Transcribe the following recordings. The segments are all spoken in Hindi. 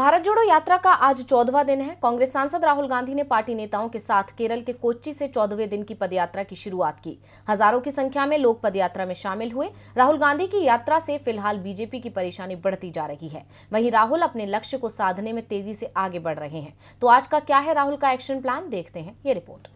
भारत जोड़ो यात्रा का आज चौदवा दिन है कांग्रेस सांसद राहुल गांधी ने पार्टी नेताओं के साथ केरल के कोच्चि से चौदहवें दिन की पदयात्रा की शुरुआत की हजारों की संख्या में लोग पदयात्रा में शामिल हुए राहुल गांधी की यात्रा से फिलहाल बीजेपी की परेशानी बढ़ती जा रही है वहीं राहुल अपने लक्ष्य को साधने में तेजी से आगे बढ़ रहे हैं तो आज का क्या है राहुल का एक्शन प्लान देखते हैं ये रिपोर्ट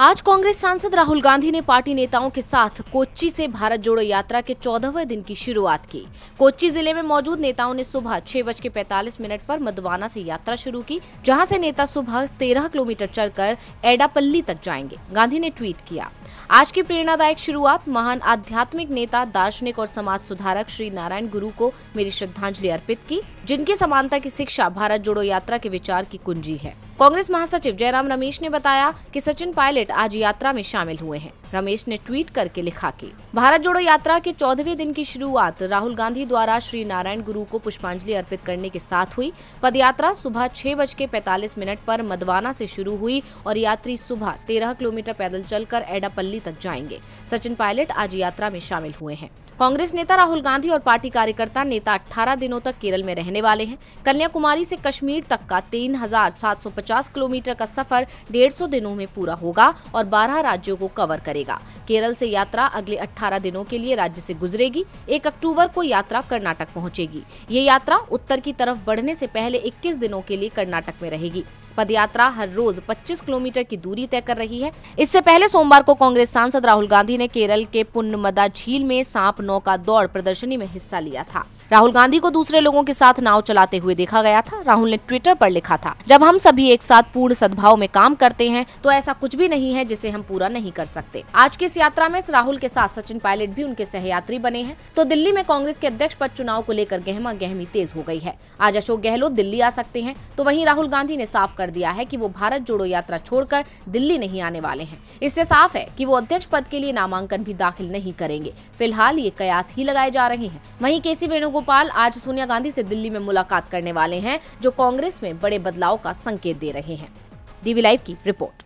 आज कांग्रेस सांसद राहुल गांधी ने पार्टी नेताओं के साथ कोच्चि से भारत जोड़ो यात्रा के चौदहवें दिन की शुरुआत की कोच्चि जिले में मौजूद नेताओं ने सुबह छह बज के पैतालीस मिनट पर मधुवाना से यात्रा शुरू की जहां से नेता सुबह तेरह किलोमीटर चलकर एडापल्ली तक जाएंगे गांधी ने ट्वीट किया आज की प्रेरणादायक शुरुआत महान आध्यात्मिक नेता दार्शनिक और समाज सुधारक श्री नारायण गुरु को मेरी श्रद्धांजलि अर्पित की जिनकी समानता की शिक्षा भारत जोड़ो यात्रा के विचार की कुंजी है कांग्रेस महासचिव जयराम रमेश ने बताया कि सचिन पायलट आज यात्रा में शामिल हुए हैं रमेश ने ट्वीट करके लिखा कि भारत जोड़ो यात्रा के चौदहवें दिन की शुरुआत राहुल गांधी द्वारा श्री नारायण गुरु को पुष्पांजलि अर्पित करने के साथ हुई पदयात्रा सुबह छह बज के पैतालीस मिनट पर मदवाना से शुरू हुई और यात्री सुबह तेरह किलोमीटर पैदल चलकर एडापल्ली तक जाएंगे सचिन पायलट आज यात्रा में शामिल हुए हैं कांग्रेस नेता राहुल गांधी और पार्टी कार्यकर्ता नेता अठारह दिनों तक केरल में रहने वाले हैं कन्याकुमारी से कश्मीर तक का तीन किलोमीटर का सफर डेढ़ दिनों में पूरा होगा और बारह राज्यों को कवर करेगा मिलेगा केरल से यात्रा अगले 18 दिनों के लिए राज्य से गुजरेगी 1 अक्टूबर को यात्रा कर्नाटक पहुंचेगी ये यात्रा उत्तर की तरफ बढ़ने से पहले 21 दिनों के लिए कर्नाटक में रहेगी पदयात्रा हर रोज 25 किलोमीटर की दूरी तय कर रही है इससे पहले सोमवार को कांग्रेस सांसद राहुल गांधी ने केरल के पुनमदा झील में सांप नौका दौड़ प्रदर्शनी में हिस्सा लिया था राहुल गांधी को दूसरे लोगों के साथ नाव चलाते हुए देखा गया था राहुल ने ट्विटर पर लिखा था जब हम सभी एक साथ पूर्ण सद्भाव में काम करते हैं तो ऐसा कुछ भी नहीं है जिसे हम पूरा नहीं कर सकते आज की इस यात्रा में राहुल के साथ सचिन पायलट भी उनके सहयात्री बने हैं तो दिल्ली में कांग्रेस के अध्यक्ष पद चुनाव को लेकर गहमा गहमी तेज हो गयी है आज अशोक गहलोत दिल्ली आ सकते हैं तो वही राहुल गांधी ने साफ कर दिया है की वो भारत जोड़ो यात्रा छोड़कर दिल्ली नहीं आने वाले है इससे साफ है की वो अध्यक्ष पद के लिए नामांकन भी दाखिल नहीं करेंगे फिलहाल ये कयास ही लगाए जा रहे हैं वही के सी वेणुगोपाल आज सोनिया गांधी से दिल्ली में मुलाकात करने वाले हैं जो कांग्रेस में बड़े बदलाव का संकेत दे रहे हैं डीवी लाइव की रिपोर्ट